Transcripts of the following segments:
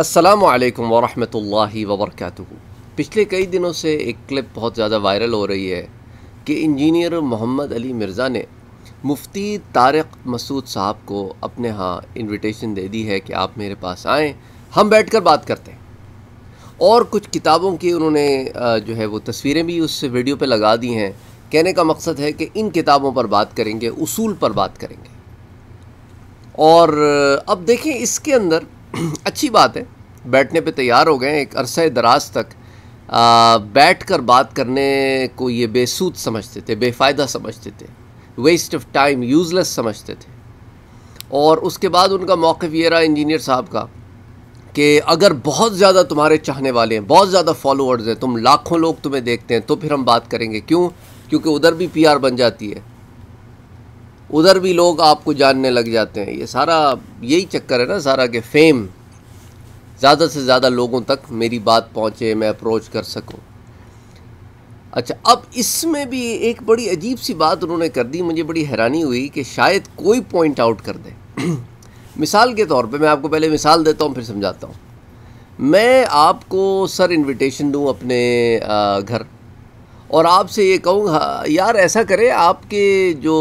अस्सलाम वालेकुम वरहमतुल्लाहि पिछले कई दिनों से एक क्लिप बहुत ज़्यादा वायरल हो रही है कि इंजीनियर मोहम्मद अली मिर्ज़ा ने मुफ्ती तारक मसूद साहब को अपने यहाँ इनविटेशन दे दी है कि आप मेरे पास आएँ हम बैठ कर बात करते हैं और कुछ किताबों की उन्होंने जो है वो तस्वीरें भी उस वीडियो पर लगा दी हैं कहने का मकसद है कि इन किताबों पर बात करेंगे उसूल पर बात करेंगे और अब देखें इसके अंदर अच्छी बात है बैठने पे तैयार हो गए एक अरसे दराज तक बैठ कर बात करने को ये बेसूद समझते थे बेफ़ायदा समझते थे वेस्ट ऑफ टाइम यूज़लेस समझते थे और उसके बाद उनका मौक़ ये रहा इंजीनियर साहब का कि अगर बहुत ज़्यादा तुम्हारे चाहने वाले हैं बहुत ज़्यादा फॉलोअर्स हैं तुम लाखों लोग तुम्हें देखते हैं तो फिर हम बात करेंगे क्यों क्योंकि उधर भी पीआर बन जाती है उधर भी लोग आपको जानने लग जाते हैं ये सारा यही चक्कर है ना सारा कि फेम ज़्यादा से ज़्यादा लोगों तक मेरी बात पहुँचे मैं अप्रोच कर सकूँ अच्छा अब इसमें भी एक बड़ी अजीब सी बात उन्होंने कर दी मुझे बड़ी हैरानी हुई कि शायद कोई पॉइंट आउट कर दे मिसाल के तौर पे मैं आपको पहले मिसाल देता हूँ फिर समझाता हूँ मैं आपको सर इनविटेशन दूँ अपने घर और आपसे ये कहूँ यार ऐसा करें आपके जो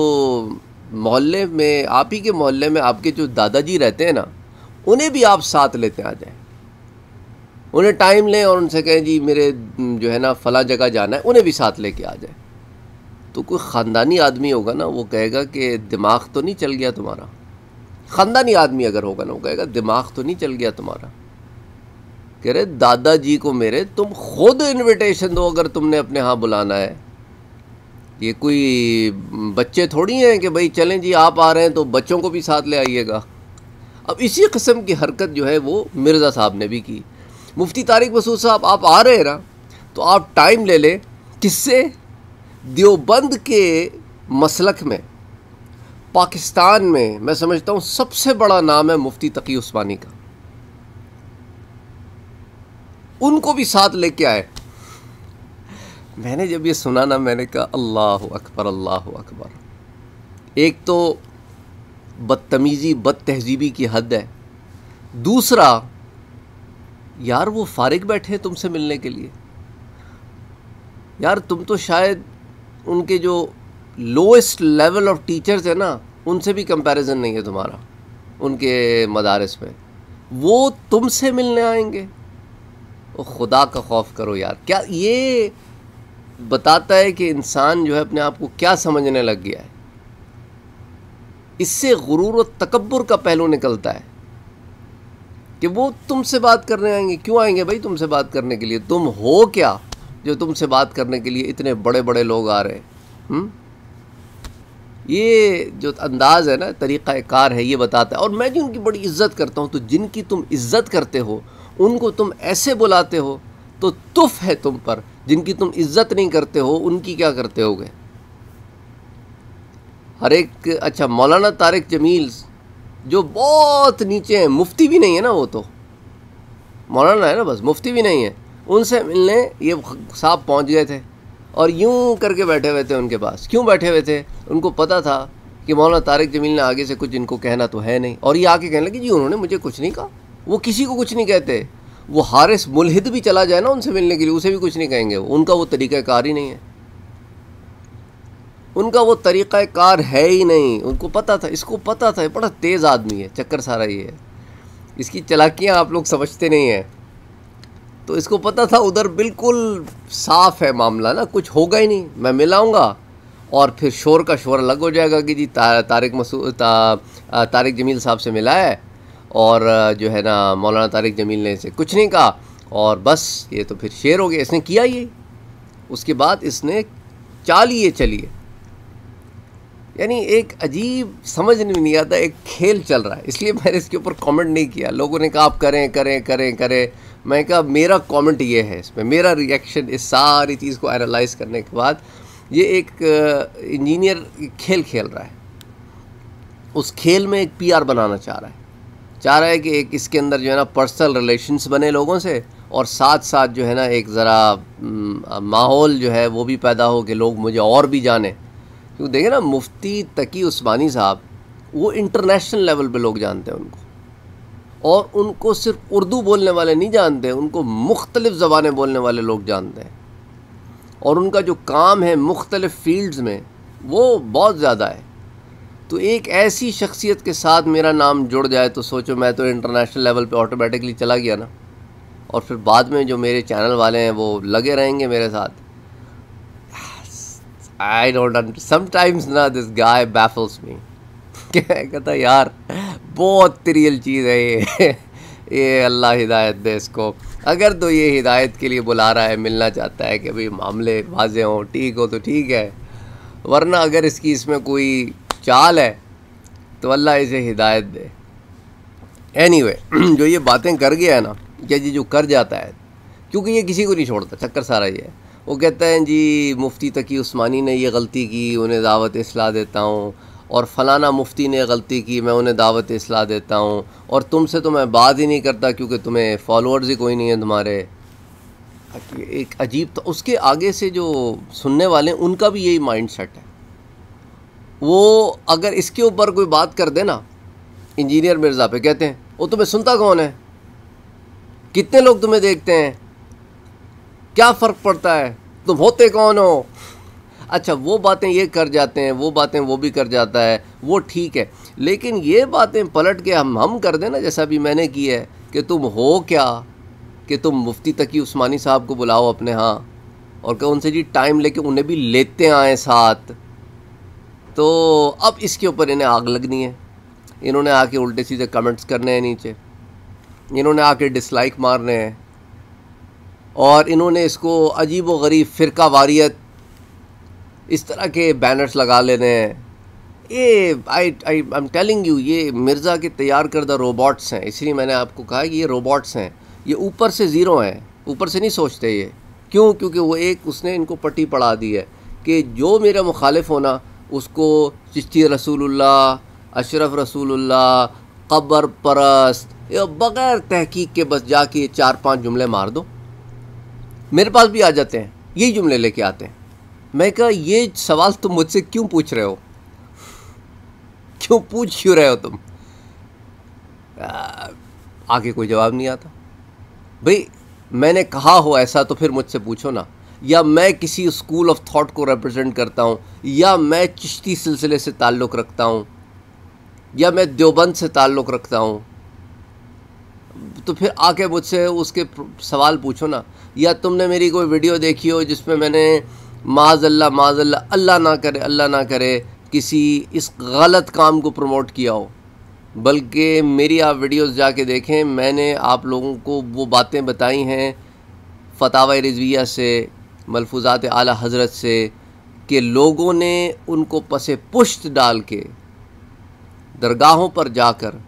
मोहल्ले में आप ही के मोहल्ले में आपके जो दादाजी रहते हैं ना उन्हें भी आप साथ लेते आ जाएं उन्हें टाइम लें और उनसे कहें जी मेरे जो है ना फ़ला जगह जाना है उन्हें भी साथ लेके आ जाए तो कोई ख़ानदानी आदमी होगा ना वो कहेगा कि दिमाग तो नहीं चल गया तुम्हारा ख़ानदानी आदमी अगर होगा ना वो कहेगा दिमाग तो नहीं चल गया तुम्हारा कह रहे दादाजी को मेरे तुम खुद इनविटेशन दो अगर तुमने अपने यहाँ बुलाना है ये कोई बच्चे थोड़ी हैं कि भाई चलें जी आप आ रहे हैं तो बच्चों को भी साथ ले आइएगा अब इसी कस्म की हरकत जो है वो मिर्ज़ा साहब ने भी की मुफ्ती तारिक मसूद साहब आप आ रहे हैं ना तो आप टाइम ले लें किससे देवबंद के मसलक में पाकिस्तान में मैं समझता हूँ सबसे बड़ा नाम है मुफ्ती तकी उस्मानी का उनको भी साथ लेके आए मैंने जब ये सुना ना मैंने कहा अल्लाह अकबर अल्लाह अकबर एक तो बदतमीज़ी बद तहजीबी की हद है दूसरा यार वो फ़ारग बैठे हैं तुमसे मिलने के लिए यार तुम तो शायद उनके जो लोएस्ट लेवल ऑफ टीचर्स हैं ना उनसे भी कंपैरिजन नहीं है तुम्हारा उनके मदारस में वो तुमसे मिलने आएंगे खुदा का खौफ करो यार क्या ये बताता है कि इंसान जो है अपने आप को क्या समझने लग गया है इससे गुरूर और तकबर का पहलू निकलता है कि वो तुमसे बात करने आएंगे क्यों आएंगे भाई तुमसे बात करने के लिए तुम हो क्या जो तुमसे बात करने के लिए इतने बड़े बड़े लोग आ रहे हैं हम्म? ये जो अंदाज़ है ना तरीक़ा कार है ये बताता है और मैं भी उनकी बड़ी इज़्ज़त करता हूँ तो जिनकी तुम इज़्ज़त करते हो उनको तुम ऐसे बुलाते हो तो तुफ है तुम पर जिनकी तुम इज्जत नहीं करते हो उनकी क्या करते हो गए हर एक अच्छा मौलाना तारिक जमील जो बहुत नीचे हैं मुफ्ती भी नहीं है ना वो तो मौलाना है ना बस मुफ्ती भी नहीं है उनसे मिलने ये साहब पहुंच गए थे और यूं करके बैठे हुए थे उनके पास क्यों बैठे हुए थे उनको पता था कि मौलाना तारिक जमील ने आगे से कुछ इनको कहना तो है नहीं और ये आके कहने लगे जी उन्होंने मुझे कुछ नहीं कहा वो किसी को कुछ नहीं कहते वो हारिस मुलहिद भी चला जाए ना उनसे मिलने के लिए उसे भी कुछ नहीं कहेंगे उनका वो तरीक़ाकार ही नहीं है उनका वो तरीक़ाकार है ही नहीं उनको पता था इसको पता था बड़ा तेज़ आदमी है चक्कर सारा ये है इसकी चलाकियाँ आप लोग समझते नहीं हैं तो इसको पता था उधर बिल्कुल साफ़ है मामला ना कुछ होगा ही नहीं मैं मिलाऊंगा और फिर शोर का शोर अलग हो जाएगा कि जी तारिक मसूद ता, तारिक जमील साहब से मिला है और जो है ना मौलाना तारिक जमील ने इसे कुछ नहीं कहा और बस ये तो फिर शेर हो गया इसने किया ये उसके बाद इसने चालिए चलिए यानी एक अजीब समझ में नहीं आता एक खेल चल रहा है इसलिए मैंने इसके ऊपर कमेंट नहीं किया लोगों ने कहा आप करें करें करें करें मैं कहा मेरा कमेंट ये है इसमें मेरा रिएक्शन इस सारी चीज़ को एनालाइज करने के बाद ये एक इंजीनियर खेल खेल रहा है उस खेल में एक पीआर बनाना चाह रहा है चाह रहा है कि एक इसके अंदर जो है ना पर्सनल रिलेशंस बने लोगों से और साथ साथ जो है ना एक ज़रा हम्म, माहौल जो है वो भी पैदा हो कि लोग मुझे और भी जाने क्योंकि देखें ना मुफ्ती तकी उस्मानी साहब वो इंटरनेशनल लेवल पे लोग जानते हैं उनको और उनको सिर्फ उर्दू बोलने वाले नहीं जानते उनको मुख्तलिफ़ ज़बानें बोलने वाले लोग जानते हैं और उनका जो काम है मुख्तलिफ़ फील्ड्स में वो बहुत ज़्यादा है तो एक ऐसी शख्सियत के साथ मेरा नाम जुड़ जाए तो सोचो मैं तो इंटरनेशनल लेवल पे ऑटोमेटिकली चला गया ना और फिर बाद में जो मेरे चैनल वाले हैं वो लगे रहेंगे मेरे साथ आई डोंट समटाइम्स ना दिस गाय बैफल्स मी कहता यार बहुत तरील चीज़ है ये ये अल्लाह हिदायत दे इसको अगर तो ये हिदायत के लिए बुला रहा है मिलना चाहता है कि भाई मामले वाजे हों ठीक हो तो ठीक है वरना अगर इसकी इसमें कोई चाल है तो अल्लाह इसे हिदायत दे एनी anyway, जो ये बातें कर गया है ना या जी जो कर जाता है क्योंकि ये किसी को नहीं छोड़ता चक्कर सारा ये है वो कहता है जी मुफ्ती तकी उस्मानी ने ये गलती की उन्हें दावत इसलाह देता हूँ और फलाना मुफ्ती ने गलती की मैं उन्हें दावत इसलाह देता हूँ और तुमसे तो मैं बात ही नहीं करता क्योंकि तुम्हें फॉलोअर्स ही कोई नहीं है तुम्हारे एक अजीब तो उसके आगे से जो सुनने वाले हैं उनका भी यही माइंड सेट है वो अगर इसके ऊपर कोई बात कर दे ना इंजीनियर मिर्ज़ा पे कहते हैं वो तुम्हें सुनता कौन है कितने लोग तुम्हें देखते हैं क्या फ़र्क पड़ता है तुम होते कौन हो अच्छा वो बातें ये कर जाते हैं वो बातें वो भी कर जाता है वो ठीक है लेकिन ये बातें पलट के हम हम कर देना जैसा भी मैंने की है कि तुम हो क्या कि तुम मुफ्ती तकी उस्मानी साहब को बुलाओ अपने यहाँ और कहो उनसे जी टाइम लेके उन्हें भी लेते आएँ साथ तो अब इसके ऊपर इन्हें आग लगनी है इन्होंने आके उल्टे सीधे कमेंट्स करने हैं नीचे इन्होंने आके डिसलाइक मारने हैं और इन्होंने इसको अजीब व गरीब फ़िरका वारियत इस तरह के बैनर्स लगा लेने हैं ये I I I am telling you ये मिर्ज़ा के तैयार करदा रोबोट्स हैं इसलिए मैंने आपको कहा कि ये रोबोट्स हैं ये ऊपर से ज़ीरो हैं ऊपर से नहीं सोचते ये क्यों क्योंकि वो एक उसने इनको पट्टी पढ़ा दी है कि जो मेरा मुखालिफ होना उसको चिश्ती रसूलुल्लाह अशरफ रसूलुल्लाह कबर परस्त या बग़ैर तहकीक के बस जाके चार पांच जुमले मार दो मेरे पास भी आ जाते हैं यही जुमले लेके आते हैं मैं कहा ये सवाल तुम मुझसे क्यों पूछ रहे हो क्यों पूछ क्यों रहे हो तुम आगे कोई जवाब नहीं आता भाई मैंने कहा हो ऐसा तो फिर मुझसे पूछो ना या मैं किसी स्कूल ऑफ थॉट को रिप्रेजेंट करता हूँ या मैं चिश्ती सिलसिले से ताल्लुक़ रखता हूँ या मैं देवबंद से ताल्लुक़ रखता हूँ तो फिर आके मुझसे उसके सवाल पूछो ना या तुमने मेरी कोई वीडियो देखी हो जिसमें मैंने माज अल्लाह माज अल्लाह अल्लाह ना करे अल्लाह ना करे किसी इस गलत काम को प्रमोट किया हो बल्कि मेरी आप वीडियोस जाके देखें मैंने आप लोगों को वो बातें बताई हैं फ़तावा रिजविया से मलफूजात आला हज़रत से कि लोगों ने उनको पसे पुश्त डाल के दरगाहों पर जाकर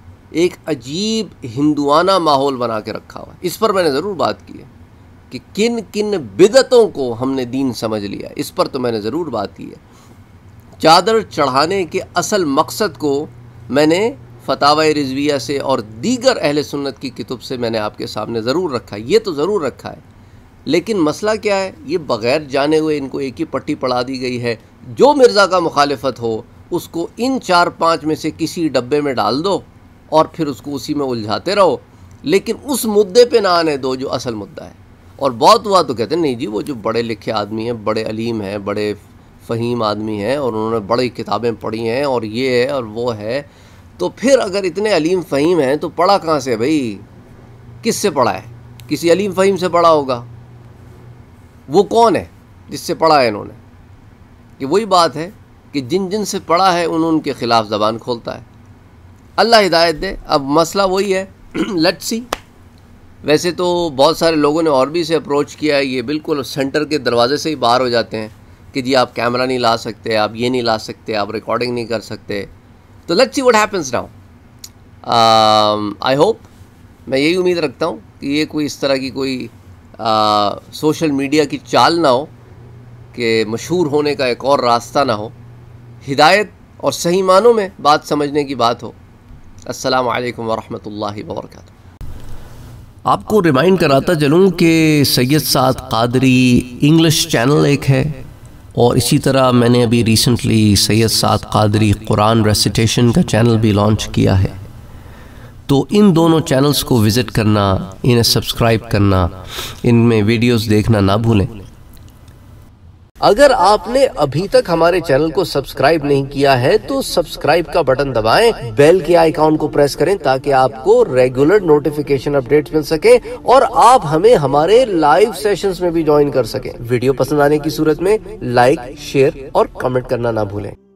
एक अजीब हिंदुआना माहौल बना के रखा हुआ इस पर मैंने ज़रूर बात की है कि किन किन बिदतों को हमने दीन समझ लिया इस पर तो मैंने ज़रूर बात की है चादर चढ़ाने के असल मकसद को मैंने फतावा रिजविया से और दीगर अहल सुन्नत की कितब से मैंने आपके सामने ज़रूर रखा है ये तो ज़रूर रखा है लेकिन मसला क्या है ये बग़ैर जाने हुए इनको एक ही पट्टी पढ़ा दी गई है जो मिर्ज़ा का मुखालफत हो उसको इन चार पाँच में से किसी डब्बे में डाल दो और फिर उसको उसी में उलझाते रहो लेकिन उस मुद्दे पे ना आने दो जो असल मुद्दा है और बहुत हुआ तो कहते हैं नहीं जी वो जो बड़े लिखे आदमी हैं बड़े अलीम हैं बड़े फ़हीम आदमी हैं और उन्होंने बड़ी किताबें पढ़ी हैं और ये है और वो है तो फिर अगर इतने अलीम फ़हीम हैं तो पढ़ा कहाँ से भाई किससे पढ़ा है किसी अलीम फ़हीम से पढ़ा होगा वो कौन है जिससे पढ़ा है इन्होंने ये वही बात है कि जिन जिन से पढ़ा है उन उनके ख़िलाफ़ ज़बान खोलता है अल्लाह हिदायत दे अब मसला वही है लेट्स सी वैसे तो बहुत सारे लोगों ने और भी इसे अप्रोच किया है ये बिल्कुल सेंटर के दरवाज़े से ही बाहर हो जाते हैं कि जी आप कैमरा नहीं ला सकते आप ये नहीं ला सकते आप रिकॉर्डिंग नहीं कर सकते तो let's see what happens now I hope मैं यही उम्मीद रखता हूँ कि ये कोई इस तरह की कोई सोशल मीडिया की चाल ना हो कि मशहूर होने का एक और रास्ता ना हो हिदायत और सही मानों में बात समझने की बात हो अस्सलाम वालेकुम वरहमतुल्लाहि वबरकatuh आपको रिमाइंड कराता चलूँ कि सैयद साद कादरी इंग्लिश चैनल एक है और इसी तरह मैंने अभी रिसेंटली सैयद साद कादरी कुरान रेसिटेशन का चैनल भी लॉन्च किया है तो इन दोनों चैनल्स को विज़िट करना इन्हें सब्सक्राइब करना इनमें वीडियोस देखना ना भूलें अगर आपने अभी तक हमारे चैनल को सब्सक्राइब नहीं किया है तो सब्सक्राइब का बटन दबाएं, बेल के आइकॉन को प्रेस करें ताकि आपको रेगुलर नोटिफिकेशन अपडेट्स मिल सके और आप हमें हमारे लाइव सेशंस में भी ज्वाइन कर सकें। वीडियो पसंद आने की सूरत में लाइक शेयर और कमेंट करना ना भूलें